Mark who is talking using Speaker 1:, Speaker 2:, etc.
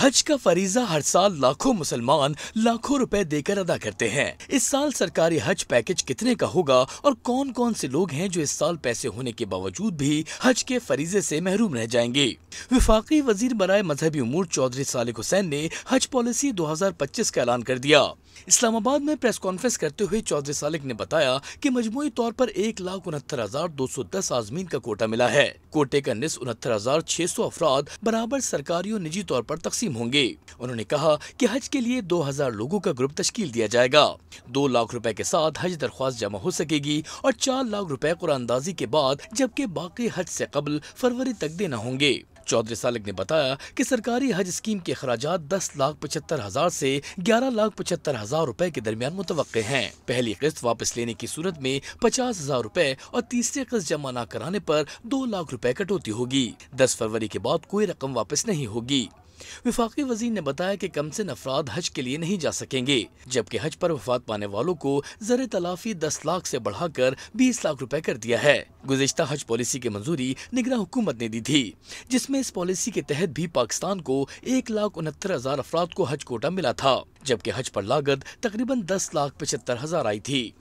Speaker 1: हज का फरीजा हर साल लाखों मुसलमान लाखों रुपए देकर अदा करते हैं इस साल सरकारी हज पैकेज कितने का होगा और कौन कौन से लोग हैं जो इस साल पैसे होने के बावजूद भी हज के फरीजे से महरूम रह जाएंगे विफाकी वजीर बरए मजहबी उमूर चौधरी सालिक हुसैन ने हज पॉलिसी 2025 का ऐलान कर दिया इस्लामाबाद में प्रेस कॉन्फ्रेंस करते हुए चौधरी सालिक ने बताया कि मजमुई तौर पर एक लाख उनहत्तर हजार दो सौ दस आजमीन का कोटा मिला है कोटे का निस उनहत्तर हजार छह सौ अफराद बराबर सरकारी और निजी तौर पर तकसीम मुंतसिम होंगे उन्होंने कहा कि हज के लिए 2000 लोगों का ग्रुप तश्कील दिया जाएगा दो लाख रुपए के साथ हज दरख्वास्त जमा हो सकेगी और चार लाख रुपए कुरानंदाजी के बाद जबकि बाकी हज से कबल फरवरी तक देना होंगे चौधरी सालिक ने बताया कि सरकारी हज स्कीम के अखराज दस लाख पचहत्तर हजार से ग्यारह लाख पचहत्तर हजार रूपए के दरमियान मुतव हैं पहली किस्त वापस लेने की सूरत में पचास हजार रूपए और तीसरी किस्त जमा न कराने पर दो लाख रूपए कटौती होगी दस फरवरी के बाद कोई रकम वापस नहीं होगी विफाकी वजीर ने बताया की कम से अफराद हज के लिए नहीं जा सकेंगे जबकि हज पर वफात पाने वालों को जर तलाफी दस लाख ऐसी बढ़ाकर बीस लाख रूपए कर दिया है गुजशत हज पॉलिसी की मंजूरी निगरान हुकूमत ने दी थी जिसमे इस पॉलिसी के तहत भी पाकिस्तान को एक लाख उनहत्तर हजार अफराद को हज कोटा मिला था जबकि हज पर लागत तकरीबन दस लाख पचहत्तर हजार आई थी